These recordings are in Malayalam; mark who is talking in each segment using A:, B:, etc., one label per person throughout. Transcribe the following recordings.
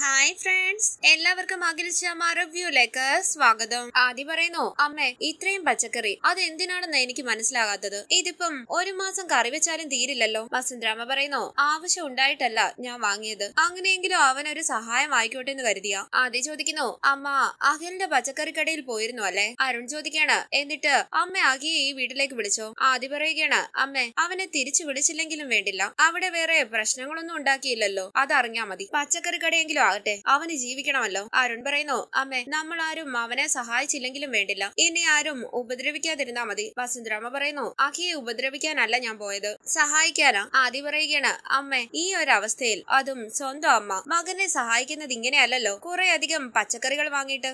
A: ഹായ് ഫ്രണ്ട്സ് എല്ലാവർക്കും അഖിലിച്ച മറവ്യൂലേക്ക് സ്വാഗതം ആദ്യം പറയുന്നു അമ്മേ ഇത്രയും പച്ചക്കറി അത് എന്തിനാണെന്ന് എനിക്ക് മനസ്സിലാകാത്തത് ഇതിപ്പം ഒരു മാസം കറി വെച്ചാലും തീരില്ലല്ലോ വസന്തരാമ പറയുന്നു ആവശ്യം ഉണ്ടായിട്ടല്ല ഞാൻ വാങ്ങിയത് അങ്ങനെയെങ്കിലും അവൻ ഒരു സഹായം ആയിക്കോട്ടെ എന്ന് കരുതിയ ആദ്യം ചോദിക്കുന്നു അമ്മ അഖിലിന്റെ പച്ചക്കറി കടയിൽ പോയിരുന്നു അല്ലേ അരുൺ ചോദിക്കാണ് എന്നിട്ട് അമ്മ അഖിയെ ഈ വീട്ടിലേക്ക് വിളിച്ചോ ആദ്യം പറയുകയാണ് അമ്മേ അവനെ തിരിച്ചു വിളിച്ചില്ലെങ്കിലും വേണ്ടില്ല അവിടെ വേറെ പ്രശ്നങ്ങളൊന്നും ഉണ്ടാക്കിയില്ലല്ലോ അതറിഞ്ഞാ മതി പച്ചക്കറി കടയെങ്കിലും എന്തെങ്കിലും ആകട്ടെ അവന് ജീവിക്കണമല്ലോ അരുൺ പറയുന്നു അമ്മേ നമ്മൾ ആരും അവനെ സഹായിച്ചില്ലെങ്കിലും വേണ്ടില്ല ഇനി ആരും ഉപദ്രവിക്കാതിരുന്നാ മതി വസുന്ധരാമ പറയുന്നു അഖിയെ ഉപദ്രവിക്കാനല്ല ഞാൻ പോയത് സഹായിക്കാനാ ആദി പറയുകയാണ് അമ്മേ ഈ ഒരവസ്ഥയിൽ അവസ്ഥയിൽ അതും സ്വന്തം അമ്മ മകനെ സഹായിക്കുന്നത് ഇങ്ങനെയല്ലല്ലോ കുറെ അധികം പച്ചക്കറികൾ വാങ്ങിയിട്ട്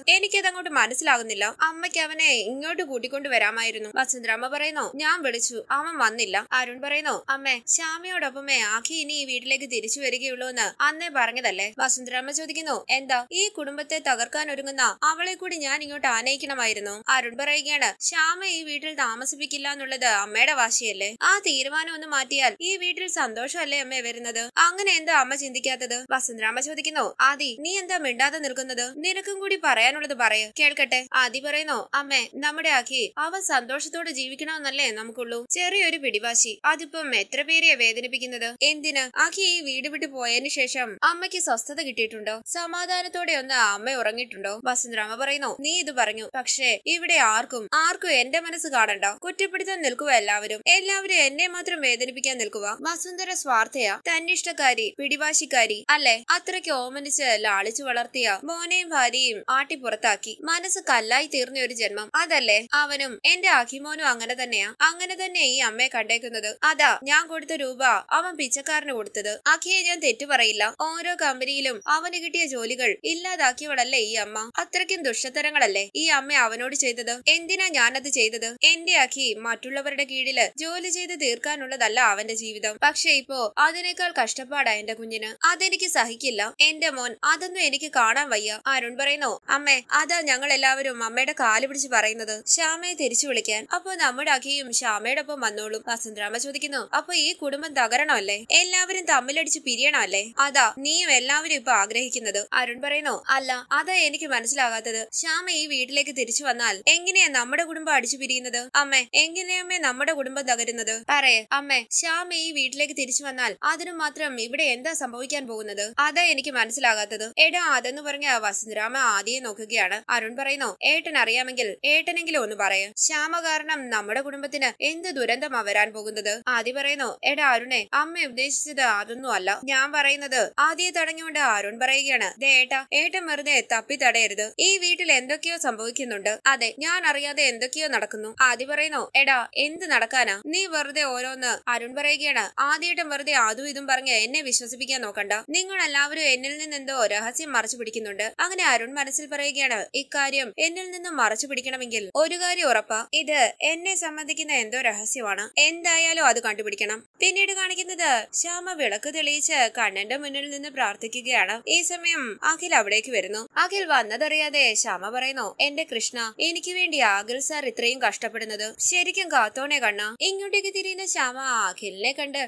A: അങ്ങോട്ട് മനസ്സിലാകുന്നില്ല അമ്മയ്ക്ക് അവനെ ഇങ്ങോട്ട് കൂട്ടിക്കൊണ്ടു വരാമായിരുന്നു വസുന്ധരാമ പറയുന്നു ഞാൻ വിളിച്ചു അവൻ വന്നില്ല അരുൺ പറയുന്നു അമ്മേ ശ്യാമയോടൊപ്പമേ ആഖി ഇനി ഈ വീട്ടിലേക്ക് തിരിച്ചു വരികയുള്ളൂ എന്ന് അന്നേ പറഞ്ഞതല്ലേ വസുന്ധര രമ ചോദിക്കുന്നു എന്താ ഈ കുടുംബത്തെ തകർക്കാൻ ഒരുങ്ങുന്ന അവളെ കൂടി ഞാൻ ഇങ്ങോട്ട് ആനയിക്കണമായിരുന്നു അരുൺ പറയുകയാണ് ശ്യാമ ഈ വീട്ടിൽ താമസിപ്പിക്കില്ല എന്നുള്ളത് അമ്മയുടെ വാശിയല്ലേ ആ തീരുമാനം ഒന്ന് മാറ്റിയാൽ ഈ വീട്ടിൽ സന്തോഷമല്ലേ അമ്മ വരുന്നത് അങ്ങനെ എന്താ അമ്മ ചിന്തിക്കാത്തത് വസന്തരാമ ചോദിക്കുന്നു ആദി നീ എന്താ മിണ്ടാതെ നിൽക്കുന്നത് നിനക്കും കൂടി പറയാനുള്ളത് പറയൂ കേൾക്കട്ടെ ആദി പറയുന്നു അമ്മേ നമ്മുടെ അഖി അവൻ സന്തോഷത്തോടെ ജീവിക്കണമെന്നല്ലേ നമുക്കുള്ളൂ ചെറിയൊരു പിടിവാശി അതിപ്പം എത്ര പേരെയാ വേദനിപ്പിക്കുന്നത് എന്തിന് അഖി ഈ വീട് വിട്ടു പോയതിനു ശേഷം അമ്മയ്ക്ക് സ്വസ്ഥത കിട്ടി കിട്ടിയിട്ടുണ്ടോ സമാധാനത്തോടെ ഒന്ന് അമ്മ ഉറങ്ങിയിട്ടുണ്ടോ വസന്തരാമ പറയുന്നു നീ ഇത് പറഞ്ഞു പക്ഷേ ഇവിടെ ആർക്കും ആർക്കും എന്റെ മനസ്സ് കാണണ്ടോ കുറ്റപ്പെടുത്താൻ നിൽക്കുക എല്ലാവരും എല്ലാവരും എന്നെ മാത്രം വേദനിപ്പിക്കാൻ നിൽക്കുക വസുന്ധര സ്വാർത്ഥയ തന്നിഷ്ടക്കാരി പിടിവാശിക്കാരി അല്ലെ അത്രയ്ക്ക് ഓമനിച്ച് ലാളിച്ചു വളർത്തിയ മോനെയും ഭാര്യയും ആട്ടി പുറത്താക്കി മനസ്സ് കല്ലായി തീർന്ന ഒരു ജന്മം അതല്ലേ അവനും എന്റെ അഖിമോനും അങ്ങനെ തന്നെയാ അങ്ങനെ തന്നെ ഈ അമ്മയെ കണ്ടേക്കുന്നത് അതാ ഞാൻ കൊടുത്ത രൂപ അവൻ പിച്ചക്കാരന് കൊടുത്തത് അഖിയെ ഞാൻ തെറ്റു പറയില്ല ഓരോ കമ്പനിയിലും അവന് കിട്ടിയ ജോലികൾ ഇല്ലാതാക്കിയവളല്ലേ ഈ അമ്മ അത്രയ്ക്കും ദുഷ്ടതരങ്ങളല്ലേ ഈ അമ്മ അവനോട് ചെയ്തത് എന്തിനാ ഞാനത് ചെയ്തത് എന്റെ അഖി മറ്റുള്ളവരുടെ കീഴില് ജോലി ചെയ്ത് തീർക്കാനുള്ളതല്ല അവന്റെ ജീവിതം പക്ഷെ ഇപ്പോ അതിനേക്കാൾ കഷ്ടപ്പാടാ എന്റെ കുഞ്ഞിന് അതെനിക്ക് സഹിക്കില്ല എന്റെ മോൻ അതൊന്നും എനിക്ക് കാണാൻ വയ്യ അരുൺ പറയുന്നു അമ്മേ അതാ ഞങ്ങൾ എല്ലാവരും അമ്മയുടെ കാല് പിടിച്ച് പറയുന്നത് ശ്യാമയെ തിരിച്ചു വിളിക്കാൻ അപ്പൊ നമ്മുടെ അഖിയും ശ്യാമയുടെ ഒപ്പം വന്നോളും വസന്തരാമ ചോദിക്കുന്നു അപ്പൊ ഈ കുടുംബം തകരണമല്ലേ എല്ലാവരും തമ്മിലടിച്ച് പിരിയണമല്ലേ അതാ നീയും എല്ലാവരും ഇപ്പൊ ആഗ്രഹിക്കുന്നത് അരുൺ പറയുന്നു അല്ല അതാ എനിക്ക് മനസ്സിലാകാത്തത് ശ്യാമ ഈ വീട്ടിലേക്ക് തിരിച്ചു വന്നാൽ എങ്ങനെയാ നമ്മുടെ കുടുംബം അടിച്ചു പിരിയുന്നത് അമ്മേ എങ്ങനെയമ്മേ നമ്മുടെ കുടുംബം തകരുന്നത് പറയേ അമ്മേ ശ്യാമ ഈ വീട്ടിലേക്ക് തിരിച്ചു വന്നാൽ അതിനു മാത്രം ഇവിടെ എന്താ സംഭവിക്കാൻ പോകുന്നത് അതാ എനിക്ക് മനസ്സിലാകാത്തത് എടാ അതെന്ന് പറഞ്ഞ വസുന്ധരാമ ആദ്യം നോക്കുകയാണ് അരുൺ പറയുന്നു ഏട്ടൻ അറിയാമെങ്കിൽ ഏട്ടനെങ്കിലും ഒന്ന് പറയാം ശ്യാമ കാരണം നമ്മുടെ കുടുംബത്തിന് എന്ത് ദുരന്തം വരാൻ പോകുന്നത് ആദ്യം പറയുന്നു എടാ അരുണെ അമ്മ ഉദ്ദേശിച്ചത് അതൊന്നും അല്ല ഞാൻ പറയുന്നത് ആദ്യം തടഞ്ഞുകൊണ്ട് അരുൺ അരുൺ പറയുകയാണ് ദേ ഏട്ടാ ഏട്ടൻ വെറുതെ തപ്പി തടയരുത് ഈ വീട്ടിൽ എന്തൊക്കെയോ സംഭവിക്കുന്നുണ്ട് അതെ ഞാൻ അറിയാതെ എന്തൊക്കെയോ നടക്കുന്നു ആദി പറയുന്നു എടാ എന്ത് നടക്കാനാ നീ വെറുതെ ഓരോന്ന് അരുൺ പറയുകയാണ് ആദ്യയേട്ടൻ വെറുതെ ആദ്യം ഇതും പറഞ്ഞ് എന്നെ വിശ്വസിപ്പിക്കാൻ നോക്കണ്ട നിങ്ങൾ എല്ലാവരും എന്നിൽ നിന്ന് എന്തോ രഹസ്യം മറച്ചു പിടിക്കുന്നുണ്ട് അങ്ങനെ അരുൺ മനസ്സിൽ പറയുകയാണ് ഇക്കാര്യം എന്നിൽ നിന്നും മറച്ചു പിടിക്കണമെങ്കിൽ ഒരു കാര്യം ഉറപ്പാ ഇത് എന്നെ സംബന്ധിക്കുന്ന എന്തോ രഹസ്യമാണ് എന്തായാലും അത് കണ്ടുപിടിക്കണം പിന്നീട് കാണിക്കുന്നത് ശ്യാമ വിളക്ക് തെളിയിച്ച് കണ്ണന്റെ മുന്നിൽ നിന്ന് പ്രാർത്ഥിക്കുകയാണ് ഈ സമയം അഖിൽ അവിടേക്ക് വരുന്നു അഖിൽ വന്നതറിയാതെ ശ്യാമ പറയുന്നു എന്റെ കൃഷ്ണ എനിക്ക് വേണ്ടി ആഖിൽ സാർ ഇത്രയും കഷ്ടപ്പെടുന്നത് ശരിക്കും കാത്തോണെ കണ്ണ ഇങ്ങോട്ടേക്ക് തിരിയുന്ന ശ്യാമ അഖിലിനെ കണ്ട്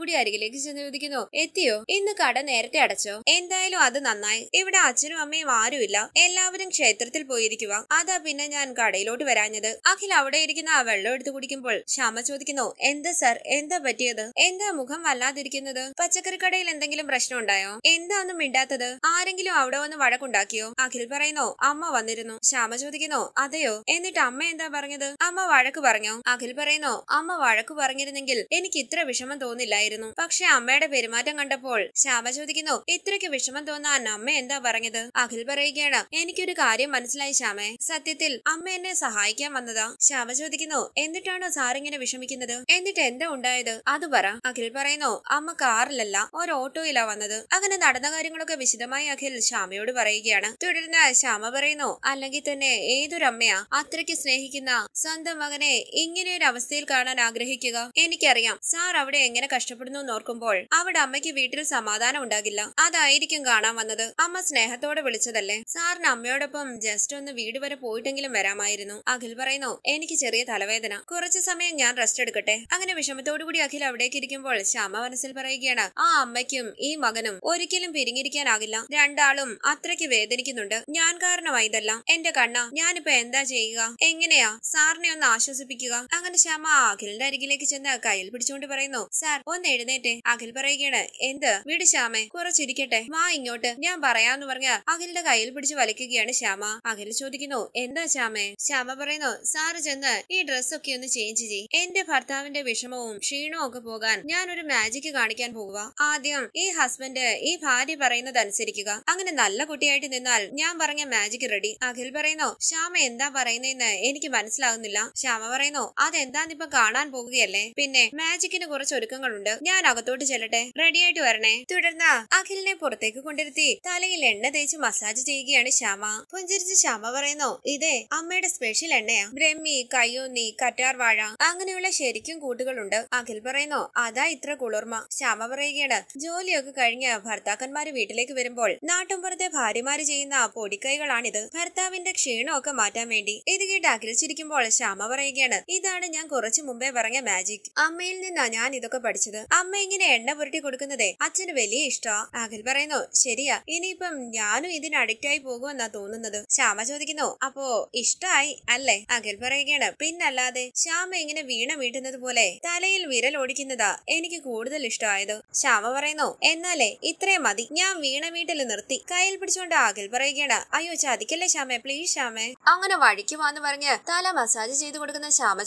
A: കൂടി അരികിലേക്ക് ചെന്ന് ചോദിക്കുന്നു എത്തിയോ ഇന്ന് കട നേരത്തെ അടച്ചോ എന്തായാലും അത് നന്നായി ഇവിടെ അച്ഛനും അമ്മയും ആരുമില്ല എല്ലാവരും ക്ഷേത്രത്തിൽ പോയിരിക്കുക അതാ പിന്നെ ഞാൻ കടയിലോട്ട് വരാഞ്ഞത് അഖിൽ അവിടെ ഇരിക്കുന്ന ആ വെള്ളം എടുത്തു കുടിക്കുമ്പോൾ ശ്യാമ ചോദിക്കുന്നു എന്താ സർ എന്താ പറ്റിയത് എന്താ മുഖം വല്ലാതിരിക്കുന്നത് പച്ചക്കറി കടയിൽ എന്തെങ്കിലും പ്രശ്നം ഉണ്ടായോ എന്താ ഒന്നും മിണ്ടാത്തത് ആരെങ്കിലും അവിടെ വന്ന് വഴക്കുണ്ടാക്കിയോ അഖിൽ പറയുന്നു അമ്മ വന്നിരുന്നു ശ്യാമ ചോദിക്കുന്നു അതെയോ എന്നിട്ട് അമ്മ എന്താ പറഞ്ഞത് അമ്മ വഴക്ക് പറഞ്ഞു അഖിൽ പറയുന്നു അമ്മ വഴക്ക് പറഞ്ഞിരുന്നെങ്കിൽ എനിക്ക് ഇത്ര വിഷമം തോന്നില്ലായിരുന്നു പക്ഷെ അമ്മയുടെ പെരുമാറ്റം കണ്ടപ്പോൾ ശ്യാമ ചോദിക്കുന്നു ഇത്രയ്ക്ക് വിഷമം തോന്നാൻ അമ്മ എന്താ പറഞ്ഞത് അഖിൽ പറയുകയാണ് എനിക്കൊരു കാര്യം മനസ്സിലായി ശ്യാമേ സത്യത്തിൽ അമ്മ എന്നെ സഹായിക്കാൻ വന്നതാ ശ്യാമ ചോദിക്കുന്നു എന്നിട്ടാണോ സാറിങ്ങനെ വിഷമിക്കുന്നത് എന്നിട്ട് എന്താ ഉണ്ടായത് അത് പറ അഖിൽ പറയുന്നു അമ്മ കാറിലല്ല ഒരു ഓട്ടോയിലാ വന്നത് അങ്ങനെ നടന്ന കാര്യങ്ങളൊക്കെ വിശദമായി അഖിൽ ശ്യാമയോട് പറയുകയാണ് തുടർന്ന് ശ്യാമ പറയുന്നു അല്ലെങ്കിൽ തന്നെ ഏതൊരമ്മയാ അത്രയ്ക്ക് സ്നേഹിക്കുന്ന സ്വന്തം മകനെ ഇങ്ങനെ ഒരു അവസ്ഥയിൽ കാണാൻ ആഗ്രഹിക്കുക എനിക്കറിയാം സാർ അവിടെ എങ്ങനെ കഷ്ടപ്പെടുന്നു നോർക്കുമ്പോൾ അവിടെ അമ്മയ്ക്ക് വീട്ടിൽ സമാധാനം ഉണ്ടാകില്ല അതായിരിക്കും കാണാൻ വന്നത് അമ്മ സ്നേഹത്തോടെ വിളിച്ചതല്ലേ സാറിന് അമ്മയോടൊപ്പം ജസ്റ്റ് ഒന്ന് വീട് വരെ പോയിട്ടെങ്കിലും വരാമായിരുന്നു അഖിൽ പറയുന്നു എനിക്ക് ചെറിയ തലവേദന കുറച്ചു സമയം ഞാൻ റെസ്റ്റ് എടുക്കട്ടെ അങ്ങനെ വിഷമത്തോടുകൂടി അഖിൽ അവിടേക്ക് ഇരിക്കുമ്പോൾ ശ്യാമ മനസ്സിൽ പറയുകയാണ് ആ അമ്മയ്ക്കും ഈ മകനും ഒരിക്കലും ഇരിങ്ങിരിക്കാനാകില്ല രണ്ടാളും അത്രയ്ക്ക് വേദനിക്കുന്നുണ്ട് ഞാൻ കാരണമായി ഇതെല്ലാം എന്റെ കണ്ണ ഞാനിപ്പോ എന്താ ചെയ്യുക എങ്ങനെയാ സാറിനെ ഒന്ന് ആശ്വസിപ്പിക്കുക അങ്ങനെ ശ്യാമ അഖിലിന്റെ അരികിലേക്ക് ചെന്ന് കയ്യിൽ പിടിച്ചുകൊണ്ട് പറയുന്നു സാർ ഒന്ന് എഴുന്നേറ്റെ അഖിൽ പറയുകയാണ് എന്ത് വീട് ശ്യാമെ കുറച്ചിരിക്കട്ടെ വാ ഇങ്ങോട്ട് ഞാൻ പറയാന്ന് പറഞ്ഞ അഖിലിന്റെ കയ്യിൽ പിടിച്ച് വലിക്കുകയാണ് ശ്യാമ അഖിൽ ചോദിക്കുന്നു എന്താ ശ്യാമെ ശ്യാമ പറയുന്നു സാറ് ചെന്ന് ഈ ഡ്രസ്സൊക്കെ ഒന്ന് ചേഞ്ച് ചെയ്യ് എന്റെ ഭർത്താവിന്റെ വിഷമവും ക്ഷീണവും ഒക്കെ പോകാൻ ഞാൻ ഒരു മാജിക് കാണിക്കാൻ പോവുക ആദ്യം ഈ ഹസ്ബൻഡ് ഈ ഭാര്യ അഖിൽ പറയുന്നത് അനുസരിക്കുക അങ്ങനെ നല്ല കുട്ടിയായിട്ട് നിന്നാൽ ഞാൻ പറഞ്ഞ മാജിക് റെഡി അഖിൽ പറയുന്നു ശ്യാമ എന്താ പറയുന്നതെന്ന് എനിക്ക് മനസ്സിലാകുന്നില്ല ശ്യാമ പറയുന്നു അതെന്താന്നിപ്പോ കാണാൻ പോകുകയല്ലേ പിന്നെ മാജിക്കിന് കുറച്ച് ഒരുക്കങ്ങളുണ്ട് ഞാൻ അകത്തോട്ട് ചെല്ലട്ടെ റെഡിയായിട്ട് വരണേ തുടർന്ന് അഖിലിനെ പുറത്തേക്ക് കൊണ്ടിരുത്തി തലയിൽ എണ്ണ തേച്ച് മസാജ് ചെയ്യുകയാണ് ശ്യാമ പുഞ്ചിരിച്ച് ശ്യാമ പറയുന്നു ഇതേ അമ്മയുടെ സ്പെഷ്യൽ എണ്ണയാ ബ്രഹ്മി കയ്യോന്നി കറ്റാർ വാഴ അങ്ങനെയുള്ള ശരിക്കും കൂട്ടുകളുണ്ട് അഖിൽ പറയുന്നു അതാ ഇത്ര കുളിർമ ശ്യാമ പറയുകയാണ് ജോലിയൊക്കെ കഴിഞ്ഞ ഭർത്താക്കന്മാർ ഭർത്താക്കന്മാര് വീട്ടിലേക്ക് വരുമ്പോൾ നാട്ടുമ്പുറത്തെ ഭാര്യമാര് ചെയ്യുന്ന പൊടിക്കൈകളാണിത് ഭർത്താവിന്റെ ക്ഷീണമൊക്കെ മാറ്റാൻ വേണ്ടി ഇത് കേട്ട് അഖിലിച്ചിരിക്കുമ്പോൾ ശ്യാമ പറയുകയാണ് ഇതാണ് ഞാൻ കുറച്ചു മുമ്പേ പറഞ്ഞ മാജിക് അമ്മയിൽ നിന്നാ ഞാൻ ഇതൊക്കെ പഠിച്ചത് അമ്മ ഇങ്ങനെ എണ്ണ പുരട്ടി കൊടുക്കുന്നതേ അച്ഛന് വലിയ ഇഷ്ടമാ അഖിൽ പറയുന്നു ശരിയാ ഇനിയിപ്പം ഞാനും ഇതിന് അഡിക്റ്റ് ആയി പോകുമെന്നാ തോന്നുന്നത് ശ്യാമ ചോദിക്കുന്നു അപ്പോ ഇഷ്ടായി അല്ലേ അഖിൽ പറയുകയാണ് പിന്നല്ലാതെ ശ്യാമ ഇങ്ങനെ വീണ വീട്ടുന്നത് പോലെ തലയിൽ വിരൽ ഓടിക്കുന്നതാ എനിക്ക് കൂടുതൽ ഇഷ്ടമായത് ശ്യാമ പറയുന്നു എന്നാലേ ഇത്രയും മതി ഞാൻ വീണ വീട്ടിൽ നിർത്തി കയ്യിൽ പിടിച്ചുകൊണ്ട് ആകിൽ പറയുകയാണ് അയ്യോ ചതിക്കല്ലേ ശ്യാമേ പ്ലീസ് ശ്യാമേ അങ്ങനെ വഴിക്ക് വാന്ന് പറഞ്ഞ് തല മസാജ് ചെയ്തു കൊടുക്കുന്ന ശ്യാമ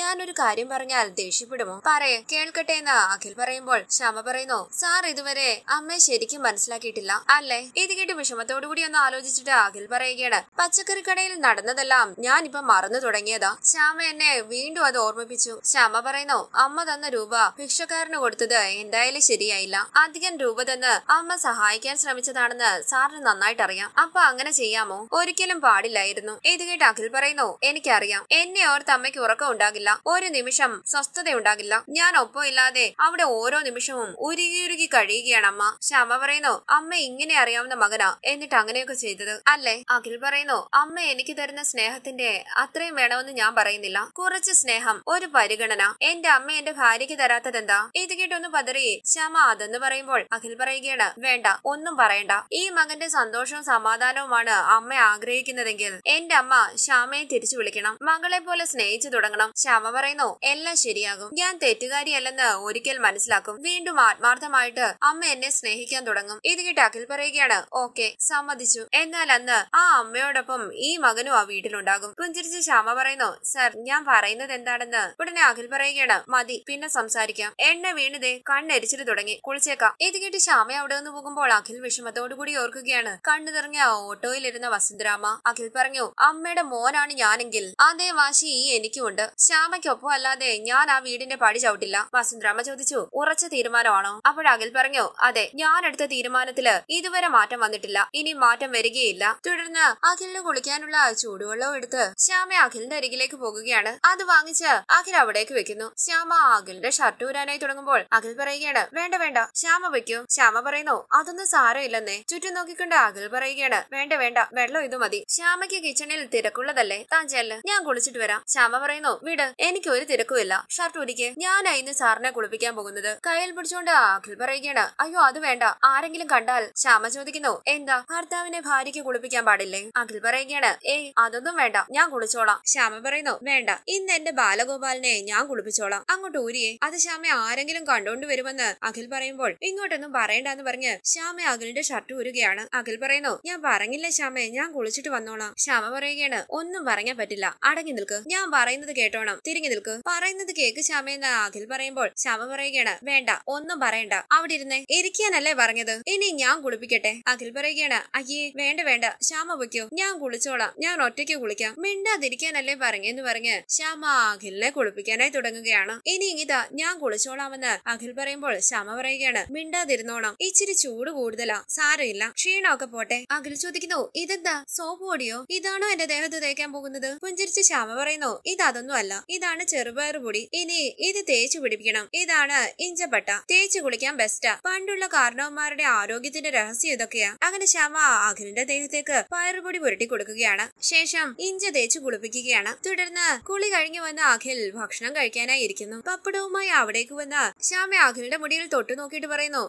A: ഞാൻ ഒരു കാര്യം പറഞ്ഞാൽ ദേഷ്യപ്പെടുമോ പറയേ കേൾക്കട്ടെ എന്ന് അഖിൽ പറയുമ്പോൾ ശ്യാമ പറയുന്നു സാർ ഇതുവരെ അമ്മ ശരിക്കും മനസ്സിലാക്കിയിട്ടില്ല അല്ലേ ഇത് കേട്ട് വിഷമത്തോടുകൂടി ഒന്ന് ആലോചിച്ചിട്ട് അഖിൽ പറയുകയാണ് പച്ചക്കറി കടയിൽ നടന്നതെല്ലാം ഞാനിപ്പം മറന്നു തുടങ്ങിയതാ ശ്യാമ എന്നെ വീണ്ടും അത് ഓർമ്മിപ്പിച്ചു ശ്യാമ പറയുന്നു അമ്മ തന്ന രൂപ ഭിക്ഷക്കാരന് കൊടുത്തത് എന്തായാലും ശരിയായില്ല അധികം രൂപ തന്ന് അമ്മ അമ്മ സഹായിക്കാൻ ശ്രമിച്ചതാണെന്ന് സാറിന് നന്നായിട്ട് അറിയാം അപ്പൊ അങ്ങനെ ചെയ്യാമോ ഒരിക്കലും പാടില്ലായിരുന്നു ഇത് കേട്ട് അഖിൽ പറയുന്നു എനിക്കറിയാം എന്നെ ഓർത്ത് അമ്മയ്ക്ക് ഉറക്കം ഉണ്ടാകില്ല ഒരു നിമിഷം സ്വസ്ഥത ഉണ്ടാകില്ല ഞാൻ ഒപ്പം ഇല്ലാതെ അവിടെ ഓരോ നിമിഷവും ഉരുകിയുരുകി കഴിയുകയാണ് അമ്മ ശ്യാമ പറയുന്നു അമ്മ ഇങ്ങനെ അറിയാവുന്ന മകനാ എന്നിട്ട് അങ്ങനെയൊക്കെ ചെയ്തത് അല്ലേ അഖിൽ പറയുന്നു അമ്മ എനിക്ക് തരുന്ന സ്നേഹത്തിന്റെ അത്രയും വേണമെന്ന് ഞാൻ പറയുന്നില്ല കുറച്ച് സ്നേഹം ഒരു പരിഗണന എന്റെ അമ്മ എന്റെ ഭാര്യയ്ക്ക് എന്താ ഇത് കേട്ടൊന്ന് പതറി ശ്യാമ അതെന്ന് പറയുമ്പോൾ അഖിൽ പറയുകയാണ് വേണ്ട ഒന്നും പറയണ്ട ഈ മകന്റെ സന്തോഷവും സമാധാനവുമാണ് അമ്മ ആഗ്രഹിക്കുന്നതെങ്കിൽ എന്റെ അമ്മ ശ്യാമയെ തിരിച്ചു വിളിക്കണം മകളെ പോലെ സ്നേഹിച്ചു തുടങ്ങണം ശ്യാമ പറയുന്നു എല്ലാം ശരിയാകും ഞാൻ തെറ്റുകാരിയല്ലെന്ന് ഒരിക്കൽ മനസ്സിലാക്കും വീണ്ടും ആത്മാർത്ഥമായിട്ട് അമ്മ എന്നെ സ്നേഹിക്കാൻ തുടങ്ങും ഇത് കേട്ട് അഖിൽ പറയുകയാണ് ഓക്കെ സമ്മതിച്ചു എന്നാൽ അന്ന് ആ അമ്മയോടൊപ്പം ഈ മകനും ആ വീട്ടിലുണ്ടാകും പുഞ്ചിരിച്ച് ശ്യാമ പറയുന്നു സർ ഞാൻ പറയുന്നത് എന്താണെന്ന് ഉടനെ അഖിൽ പറയുകയാണ് മതി പിന്നെ സംസാരിക്കാം എണ്ണ വീണതേ കണ്ണെരിച്ചിട്ട് തുടങ്ങി കുളിച്ചേക്കാം ഇത് കേട്ട് ശ്യാമ അവിടെ കടന്നു പോകുമ്പോൾ അഖിൽ വിഷമത്തോടുകൂടി ഓർക്കുകയാണ് കണ്ണു നിറഞ്ഞ ഓട്ടോയിലിരുന്ന വസുന്ധരാമ അഖിൽ പറഞ്ഞു അമ്മയുടെ മോനാണ് ഞാനെങ്കിൽ അതേ വാശി ഈ എനിക്കുമുണ്ട് ശ്യാമയ്ക്കൊപ്പം അല്ലാതെ ഞാൻ ആ വീടിന്റെ പടി ചവിട്ടില്ല വസുന്ധരാമ ചോദിച്ചു ഉറച്ച തീരുമാനമാണോ അപ്പോഴഖിൽ പറഞ്ഞു അതെ ഞാൻ എടുത്ത തീരുമാനത്തില് ഇതുവരെ മാറ്റം വന്നിട്ടില്ല ഇനി മാറ്റം വരികയില്ല തുടർന്ന് അഖിലിന് കുളിക്കാനുള്ള ചൂടുവെള്ളവും എടുത്ത് ശ്യാമ അഖിലിന്റെ അരികിലേക്ക് പോകുകയാണ് അത് വാങ്ങിച്ച് അഖിൽ അവിടേക്ക് വെക്കുന്നു ശ്യാമ അഖിലിന്റെ ഷർട്ട് ഊരാനായി തുടങ്ങുമ്പോൾ അഖിൽ പറയുകയാണ് വേണ്ട വേണ്ട ശ്യാമ വയ്ക്കൂ ശ്യാമ പറയുന്നു അതൊന്നും സാരമില്ലെന്നേ ചുറ്റും നോക്കിക്കൊണ്ട് അഖിൽ പറയുകയാണ് വേണ്ട വേണ്ട വെള്ളം ഇത് മതി ശ്യാമയ്ക്ക് കിച്ചണിൽ തിരക്കുള്ളതല്ലേ താൻ ചെല്ല് ഞാൻ കുളിച്ചിട്ട് വരാം ശ്യാമ പറയുന്നു വിട് എനിക്ക് ഒരു തിരക്കുമില്ല ഷർട്ട് ഉടിക്ക് ഞാനായിരുന്നു സാറിനെ കുളിപ്പിക്കാൻ പോകുന്നത് കയ്യിൽ പിടിച്ചുകൊണ്ട് അഖിൽ പറയുകയാണ് അയ്യോ അത് വേണ്ട ആരെങ്കിലും കണ്ടാൽ ശ്യാമ ചോദിക്കുന്നു എന്താ ഭർത്താവിനെ ഭാര്യയ്ക്ക് കുളിപ്പിക്കാൻ പാടില്ലേ അഖിൽ പറയുകയാണ് ഏയ് അതൊന്നും വേണ്ട ഞാൻ കുളിച്ചോളാം ശ്യാമ പറയുന്നു വേണ്ട ഇന്ന് എന്റെ ബാലഗോപാലിനെ ഞാൻ കുളിപ്പിച്ചോളാം അങ്ങോട്ട് ഊരിയെ അത് ശ്യാമ ആരെങ്കിലും കണ്ടുകൊണ്ട് വരുമെന്ന് അഖിൽ പറയുമ്പോൾ ഇങ്ങോട്ടൊന്നും പറയണ്ടെന്ന് പറഞ്ഞ് പറഞ്ഞ് ശ്യാമ അഖിലിന്റെ ഷർട്ട് ഊരുകയാണ് അഖിൽ പറയുന്നു ഞാൻ പറഞ്ഞില്ല ശ്യാമയെ ഞാൻ കുളിച്ചിട്ട് വന്നോളാം ശ്യാമ പറയുകയാണ് ഒന്നും പറയാൻ പറ്റില്ല അടങ്ങി നിൽക്ക് ഞാൻ പറയുന്നത് കേട്ടോണം തിരിഞ്ഞു നിൽക്ക് പറയുന്നത് കേക്ക് ശ്യാമയെന്ന് അഖിൽ പറയുമ്പോൾ ശ്യാമ പറയുകയാണ് വേണ്ട ഒന്നും പറയണ്ട അവിടെ ഇരുന്നേ ഇരിക്കാനല്ലേ പറഞ്ഞത് ഇനി ഞാൻ കുളിപ്പിക്കട്ടെ അഖിൽ പറയുകയാണ് അയ്യേ വേണ്ട വേണ്ട ശ്യാമ വയ്ക്കൂ ഞാൻ കുളിച്ചോളാം ഞാൻ ഒറ്റയ്ക്ക് കുളിക്കാം മിണ്ടാതിരിക്കാനല്ലേ പറഞ്ഞെന്ന് പറഞ്ഞ് ശ്യാമ അഖിലിനെ കുളിപ്പിക്കാനായി തുടങ്ങുകയാണ് ഇനി ഇതാ ഞാൻ കുളിച്ചോളാമെന്ന് അഖിൽ പറയുമ്പോൾ ശ്യാമ പറയുകയാണ് മിണ്ടാതിരുന്നോണം ഇച്ചിരി ചൂട് കൂടുതലാ സാരമില്ല ക്ഷീണമൊക്കെ പോട്ടെ അഖിൽ ചോദിക്കുന്നു ഇതെന്താ സോപ്പ് പൊടിയോ ഇതാണോ എന്റെ ദേഹത്ത് തേക്കാൻ പോകുന്നത് പുഞ്ചിരിച്ച് ശ്യാമ പറയുന്നു ഇതൊന്നും അല്ല ഇതാണ് ചെറുപയർ പൊടി ഇനി ഇത് തേച്ചു പിടിപ്പിക്കണം ഇതാണ് ഇഞ്ചപ്പട്ട തേച്ചു കുളിക്കാൻ ബെസ്റ്റാ പണ്ടുള്ള കാരണവന്മാരുടെ ആരോഗ്യത്തിന്റെ രഹസ്യം ഇതൊക്കെയാ അങ്ങനെ ശ്യാമ അഖിലിന്റെ ദേഹത്തേക്ക് പയറുപൊടി പുരട്ടി കൊടുക്കുകയാണ് ശേഷം ഇഞ്ച തേച്ചു കുളിപ്പിക്കുകയാണ് തുടർന്ന് കുളി കഴിഞ്ഞു വന്ന അഖിൽ ഭക്ഷണം കഴിക്കാനായി ഇരിക്കുന്നു പപ്പടവുമായി അവിടേക്ക് വന്ന ശ്യാമ അഖിലിന്റെ മുടിയിൽ തൊട്ടു നോക്കിയിട്ട് പറയുന്നു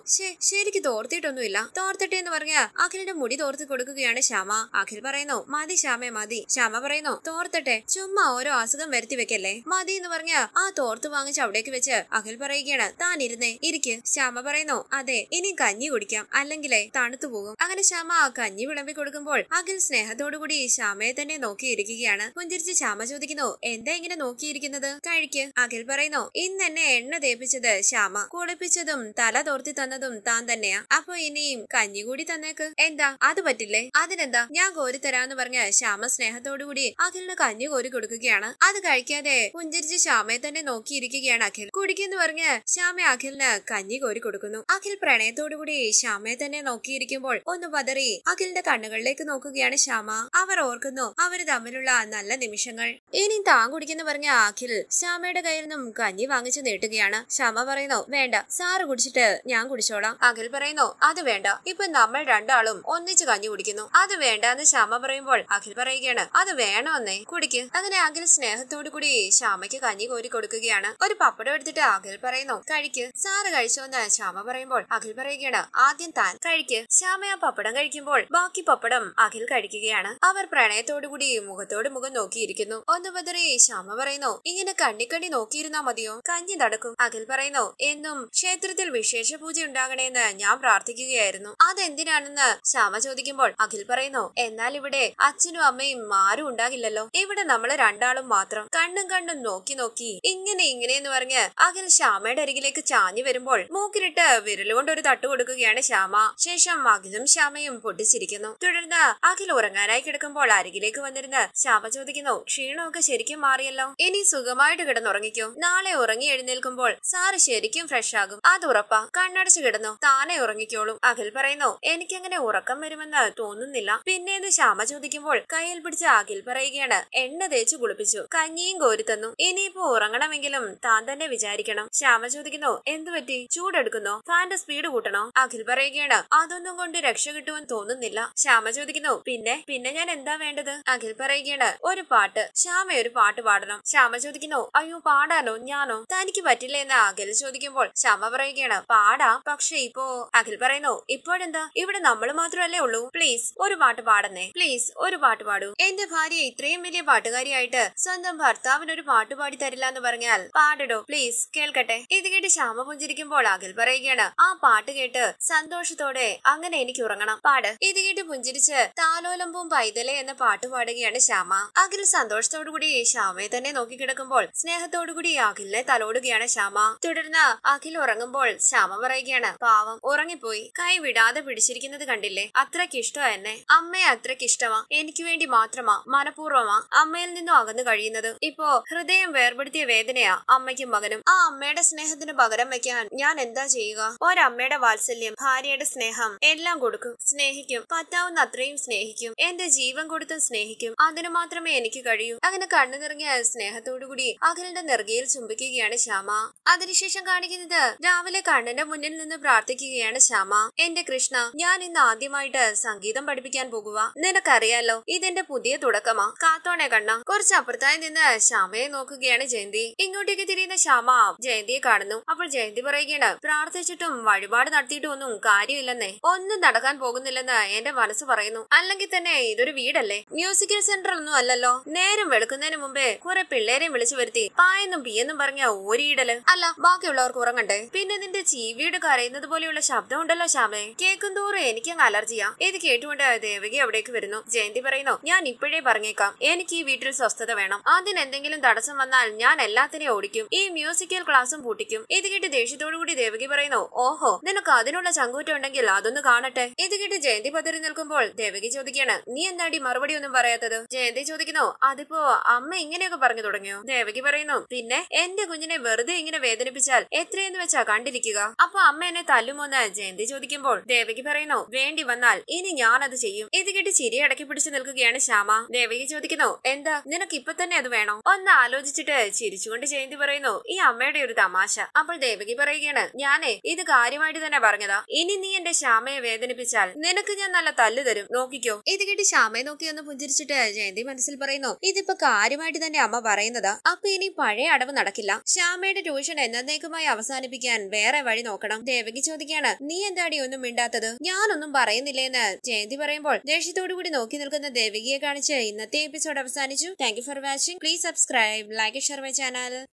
A: ശരിക്ക് തോന്നുന്നു തോർത്തിട്ടൊന്നുമില്ല തോർത്തിട്ടെ എന്ന് പറഞ്ഞ അഖിലിന്റെ മുടി തോർത്ത് കൊടുക്കുകയാണ് ശ്യാമ അഖിൽ പറയുന്നു മതി ശ്യാമ മതി ശ്യാമ പറയുന്നു തോർത്തട്ടെ ചുമ്മാ ഓരോ അസുഖം വരുത്തി വെക്കല്ലേ മതി എന്ന് പറഞ്ഞ ആ തോർത്ത് വാങ്ങിച്ച് അവിടേക്ക് വെച്ച് അഖിൽ പറയുകയാണ് താൻ ഇരുന്നേ ഇരിക്ക് ശ്യാമ പറയുന്നു അതെ ഇനി കഞ്ഞി കുടിക്കാം അല്ലെങ്കിലേ തണുത്തു പോകും അങ്ങനെ ശ്യാമ ആ കഞ്ഞി വിളമ്പി കൊടുക്കുമ്പോൾ അഖിൽ സ്നേഹത്തോടുകൂടി ശ്യാമയെ തന്നെ നോക്കിയിരിക്കുകയാണ് പുഞ്ചിരിച്ച് ശ്യാമ ചോദിക്കുന്നു എന്താ ഇങ്ങനെ നോക്കിയിരിക്കുന്നത് കഴിക്ക് അഖിൽ പറയുന്നു ഇന്ന് എന്നെ എണ്ണ തേപ്പിച്ചത് ശ്യാമ കുളിപ്പിച്ചതും തല തോർത്തി തന്നതും താൻ തന്നെയാ അപ്പൊ ഇനിയും കഞ്ഞി കൂടി തന്നേക്ക് എന്താ അത് പറ്റില്ലേ അതിനെന്താ ഞാൻ കോരി തരാന്ന് പറഞ്ഞ ശ്യാമ കൂടി അഖിലിന് കഞ്ഞി കോരി കൊടുക്കുകയാണ് അത് കഴിക്കാതെ പുഞ്ചരിച്ച് ശ്യാമയെ തന്നെ നോക്കിയിരിക്കുകയാണ് അഖിൽ കുടിക്കെന്ന് പറഞ്ഞ് ശ്യാമ അഖിലിന് കഞ്ഞി കോരി കൊടുക്കുന്നു അഖിൽ കൂടി ശ്യാമയെ തന്നെ നോക്കിയിരിക്കുമ്പോൾ ഒന്ന് പതറി അഖിലിന്റെ കണ്ണുകളിലേക്ക് നോക്കുകയാണ് ശ്യാമ അവർ ഓർക്കുന്നു അവര് തമ്മിലുള്ള നല്ല നിമിഷങ്ങൾ ഇനി താൻ കുടിക്കുന്നു പറഞ്ഞ അഖിൽ ശ്യാമയുടെ കയ്യിൽ നിന്നും കഞ്ഞി വാങ്ങിച്ചു നീട്ടുകയാണ് ശ്യാമ പറയുന്നു വേണ്ട സാറ് കുടിച്ചിട്ട് ഞാൻ കുടിച്ചോളാം അഖിൽ പറയുന്നു പറയുന്നു അത് വേണ്ട ഇപ്പൊ നമ്മൾ രണ്ടാളും ഒന്നിച്ച് കഞ്ഞി കുടിക്കുന്നു അത് വേണ്ട എന്ന് ശ്യാമ പറയുമ്പോൾ അഖിൽ പറയുകയാണ് അത് വേണമെന്നേ കുടിക്ക് അങ്ങനെ അഖിൽ സ്നേഹത്തോടു കൂടി ശ്യാമയ്ക്ക് കഞ്ഞി കോരി കൊടുക്കുകയാണ് ഒരു പപ്പടം എടുത്തിട്ട് അഖിൽ പറയുന്നു കഴിക്ക് സാറ് എന്ന് ശ്യാമ പറയുമ്പോൾ അഖിൽ പറയുകയാണ് ആദ്യം താൻ കഴിക്ക് ശ്യാമ ആ പപ്പടം കഴിക്കുമ്പോൾ ബാക്കി പപ്പടം അഖിൽ കഴിക്കുകയാണ് അവർ പ്രണയത്തോടുകൂടി മുഖത്തോട് മുഖം നോക്കിയിരിക്കുന്നു ഒന്ന് ബദറി ശ്യാമ പറയുന്നു ഇങ്ങനെ കണ്ണിക്കണ്ണി നോക്കിയിരുന്നാ മതിയോ കഞ്ഞി നടക്കും അഖിൽ പറയുന്നു എന്നും ക്ഷേത്രത്തിൽ വിശേഷ പൂജ ഉണ്ടാകണേന്ന് ഞാൻ പ്രാർത്ഥിക്കുകയായിരുന്നു അതെന്തിനാണെന്ന് ശ്യാമ ചോദിക്കുമ്പോൾ അഖിൽ പറയുന്നു എന്നാൽ ഇവിടെ അച്ഛനും അമ്മയും ആരും ഉണ്ടാകില്ലല്ലോ ഇവിടെ നമ്മള് രണ്ടാളും മാത്രം കണ്ണും കണ്ണും നോക്കി നോക്കി ഇങ്ങനെ ഇങ്ങനെ എന്ന് പറഞ്ഞ് അഖിൽ ശ്യാമയുടെ അരികിലേക്ക് ചാഞ്ഞു വരുമ്പോൾ മൂക്കിലിട്ട് വിരലുകൊണ്ട് ഒരു തട്ട് കൊടുക്കുകയാണ് ശ്യാമ ശേഷം അഖിലും ശ്യാമയും പൊട്ടിച്ചിരിക്കുന്നു തുടർന്ന് അഖിൽ ഉറങ്ങാനായി കിടക്കുമ്പോൾ അരികിലേക്ക് വന്നിരുന്ന് ശ്യാമ ചോദിക്കുന്നു ക്ഷീണമൊക്കെ ശരിക്കും മാറിയല്ലോ ഇനി സുഖമായിട്ട് കിടന്നുറങ്ങിക്കോ നാളെ ഉറങ്ങി എഴുന്നേൽക്കുമ്പോൾ സാറ് ശരിക്കും ഫ്രഷ് ആകും അത് ഉറപ്പാ കണ്ണടച്ചു കിടന്നു താനെ ഉറങ്ങിക്കോളും അഖിൽ പറയുന്നു എനിക്കങ്ങനെ ഉറക്കം വരുമെന്ന് തോന്നുന്നില്ല പിന്നേന്ന് ശ്യാമ ചോദിക്കുമ്പോൾ കയ്യിൽ പിടിച്ച അഖിൽ പറയുകയാണ് എണ്ണ തേച്ച് കുളിപ്പിച്ചു കഞ്ഞിയും കോരിത്തന്നു ഇനിയിപ്പോ ഉറങ്ങണമെങ്കിലും താൻ തന്നെ വിചാരിക്കണം ശ്യാമ ചോദിക്കുന്നു എന്തു പറ്റി ചൂടെടുക്കുന്നോ ഫാന്റെ സ്പീഡ് കൂട്ടണോ അഖിൽ പറയുകയാണ് അതൊന്നും കൊണ്ട് രക്ഷ കിട്ടുമെന്ന് തോന്നുന്നില്ല ശ്യാമ ചോദിക്കുന്നു പിന്നെ പിന്നെ ഞാൻ എന്താ വേണ്ടത് അഖിൽ പറയുകയാണ് ഒരു പാട്ട് ശ്യാമ ഒരു പാട്ട് പാടണം ശ്യാമ ചോദിക്കുന്നു അയ്യോ പാടാനോ ഞാനോ തനിക്ക് പറ്റില്ല എന്ന് അഖിൽ ചോദിക്കുമ്പോൾ ശ്യാമ പറയുകയാണ് പാടാം പക്ഷെ ഇപ്പോ അഖിൽ പറയുന്നു ഇപ്പോഴെന്താ ഇവിടെ നമ്മൾ മാത്രമല്ലേ ഉള്ളൂ പ്ലീസ് ഒരു പാട്ട് പാടുന്നേ പ്ലീസ് ഒരു പാട്ട് പാടൂ എന്റെ ഭാര്യ ഇത്രയും വലിയ പാട്ടുകാരിയായിട്ട് സ്വന്തം ഭർത്താവിന് ഒരു പാട്ട് പാടി തരില്ല എന്ന് പറഞ്ഞാൽ പാടിടോ പ്ലീസ് കേൾക്കട്ടെ ഇത് കേട്ട് ശ്യാമ പുഞ്ചിരിക്കുമ്പോൾ അഖിൽ പറയുകയാണ് ആ പാട്ട് കേട്ട് സന്തോഷത്തോടെ അങ്ങനെ എനിക്ക് ഉറങ്ങണം പാട് ഇത് കേട്ട് പുഞ്ചിരിച്ച് താലോലമ്പും പൈതലേ എന്ന പാട്ട് പാടുകയാണ് ശ്യാമ അഖിൽ സന്തോഷത്തോടു കൂടി ശ്യാമയെ തന്നെ നോക്കിക്കിടക്കുമ്പോൾ സ്നേഹത്തോടു കൂടി അഖിലിനെ തലോടുകയാണ് ശ്യാമ തുടർന്ന് അഖിൽ ഉറങ്ങുമ്പോൾ ശ്യാമ പറയുകയാണ് പാവം ഉറങ്ങി ഉറങ്ങിപ്പോയി കൈ വിടാതെ പിടിച്ചിരിക്കുന്നത് കണ്ടില്ലേ അത്രയ്ക്ക് ഇഷ്ടമാ എന്നെ അമ്മയെ അത്രയ്ക്ക് ഇഷ്ടമാ എനിക്ക് വേണ്ടി മാത്രമാ മനഃപൂർവ്വമാ അമ്മയിൽ നിന്നും അകന്നു കഴിയുന്നത് ഇപ്പോ ഹൃദയം വേർപെടുത്തിയ വേദനയാ അമ്മയ്ക്കും മകനും ആ അമ്മയുടെ സ്നേഹത്തിന് പകരം വെക്കാൻ ഞാൻ എന്താ ചെയ്യുക ഒരമ്മയുടെ വാത്സല്യം ഭാര്യയുടെ സ്നേഹം എല്ലാം കൊടുക്കും സ്നേഹിക്കും പറ്റാവുന്ന അത്രയും സ്നേഹിക്കും എന്റെ ജീവൻ കൊടുത്തും സ്നേഹിക്കും അതിനു മാത്രമേ എനിക്ക് കഴിയൂ അങ്ങനെ കണ്ണു നിറങ്ങിയ സ്നേഹത്തോടുകൂടി അഖിലിന്റെ നെറുകയിൽ ചുംബിക്കുകയാണ് ശ്യാമ അതിനുശേഷം കാണിക്കുന്നത് രാവിലെ കണ്ണന്റെ മുന്നിൽ നിന്ന് പ്രാർത്ഥിക്കുകയാണ് എടാ ശ്യാമ എന്റെ കൃഷ്ണ ഞാൻ ഇന്ന് ആദ്യമായിട്ട് സംഗീതം പഠിപ്പിക്കാൻ പോകുക നിനക്കറിയാലോ ഇതെന്റെ പുതിയ തുടക്കമാ കാത്തോണെ കണ്ണ കുറച്ച് അപ്പുറത്തായി നിന്ന് ശ്യാമയെ നോക്കുകയാണ് ജയന്തി ഇങ്ങോട്ടേക്ക് തിരിയുന്ന ശ്യാമ ജയന്തിയെ കാണുന്നു അപ്പോൾ ജയന്തി പറയുകയാണ് പ്രാർത്ഥിച്ചിട്ടും വഴിപാട് നടത്തിയിട്ടും ഒന്നും കാര്യമില്ലെന്നേ ഒന്നും നടക്കാൻ പോകുന്നില്ലെന്ന് എന്റെ മനസ്സ് പറയുന്നു അല്ലെങ്കിൽ തന്നെ ഇതൊരു വീടല്ലേ മ്യൂസിക്കൽ സെന്റർ ഒന്നും അല്ലല്ലോ നേരം വെളുക്കുന്നതിന് മുമ്പേ കുറെ പിള്ളേരെ വിളിച്ചു വരുത്തി പായെന്നും പിയെന്നും പറഞ്ഞ ഈടല് അല്ല ബാക്കിയുള്ളവർക്ക് ഉറങ്ങണ്ടേ പിന്നെ നിന്റെ ചീവിയുടെ കരയുന്നത് പോലെയുള്ള ശബ്ദം ശബ്ദമുണ്ടല്ലോ ശ്യാമേ കേൾക്കും തോറും എനിക്കങ്ങ് അലർജിയാ ഇത് കേട്ടുകൊണ്ട് ദേവകി അവിടേക്ക് വരുന്നു ജയന്തി പറയുന്നു ഞാൻ ഇപ്പോഴേ പറഞ്ഞേക്കാം എനിക്ക് ഈ വീട്ടിൽ സ്വസ്ഥത വേണം ആദ്യം എന്തെങ്കിലും തടസ്സം വന്നാൽ ഞാൻ എല്ലാത്തിനെയും ഓടിക്കും ഈ മ്യൂസിക്കൽ ക്ലാസും പൂട്ടിക്കും ഇത് കേട്ട് ദേഷ്യത്തോടുകൂടി ദേവകി പറയുന്നു ഓഹോ നിനക്ക് അതിനുള്ള ചങ്കൂറ്റം ഉണ്ടെങ്കിൽ അതൊന്ന് കാണട്ടെ ഇത് കേട്ട് ജയന്തി പതിരി നിൽക്കുമ്പോൾ ദേവകി ചോദിക്കാണ് നീ എന്താടി മറുപടി ഒന്നും പറയാത്തത് ജയന്തി ചോദിക്കുന്നു അതിപ്പോ അമ്മ ഇങ്ങനെയൊക്കെ പറഞ്ഞു തുടങ്ങിയോ ദേവകി പറയുന്നു പിന്നെ എന്റെ കുഞ്ഞിനെ വെറുതെ ഇങ്ങനെ വേദനിപ്പിച്ചാൽ എത്രയെന്ന് വെച്ചാ കണ്ടിരിക്കുക അപ്പൊ അമ്മ എന്നെ തല്ലുമോന്ന് ജയന്തി ചോദിക്കുമ്പോൾ ദേവകി പറയുന്നു വേണ്ടി വന്നാൽ ഇനി അത് ചെയ്യും ഇത് കേട്ട് ചിരി അടക്കി പിടിച്ചു നിൽക്കുകയാണ് ശ്യാമ ദേവകി ചോദിക്കുന്നു എന്താ നിനക്ക് ഇപ്പൊ തന്നെ അത് വേണോ ഒന്ന് ആലോചിച്ചിട്ട് ചിരിച്ചുകൊണ്ട് ജയന്തി പറയുന്നു ഈ അമ്മയുടെ ഒരു തമാശ അപ്പോൾ ദേവകി പറയുകയാണ് ഞാനേ ഇത് കാര്യമായിട്ട് തന്നെ പറഞ്ഞതാ ഇനി നീ എന്റെ ശ്യാമയെ വേദനിപ്പിച്ചാൽ നിനക്ക് ഞാൻ നല്ല തല്ല് തരും നോക്കിക്കോ ഇത് കേട്ട് ശ്യാമയെ നോക്കി ഒന്ന് പുഞ്ചിരിച്ചിട്ട് ജയന്തി മനസ്സിൽ പറയുന്നു ഇതിപ്പോ കാര്യമായിട്ട് തന്നെ അമ്മ പറയുന്നതാ അപ്പൊ ഇനി പഴയ അടവ് നടക്കില്ല ശ്യാമയുടെ ട്യൂഷൻ എന്നേക്കുമായി അവസാനിപ്പിക്കാൻ വേറെ വഴി നോക്കണം ദേവകി ചോദിക്കുകയാണ് നീ എന്താടി ഒന്നും മിണ്ടാത്തത് ഞാനൊന്നും പറയുന്നില്ലേന്ന് ജയന്തി പറയുമ്പോൾ ദേഷ്യത്തോടു കൂടി നോക്കി നിൽക്കുന്ന ദേവികയെ കാണിച്ച് ഇന്നത്തെ എപ്പിസോഡ് അവസാനിച്ചു thank for watching please subscribe like share my channel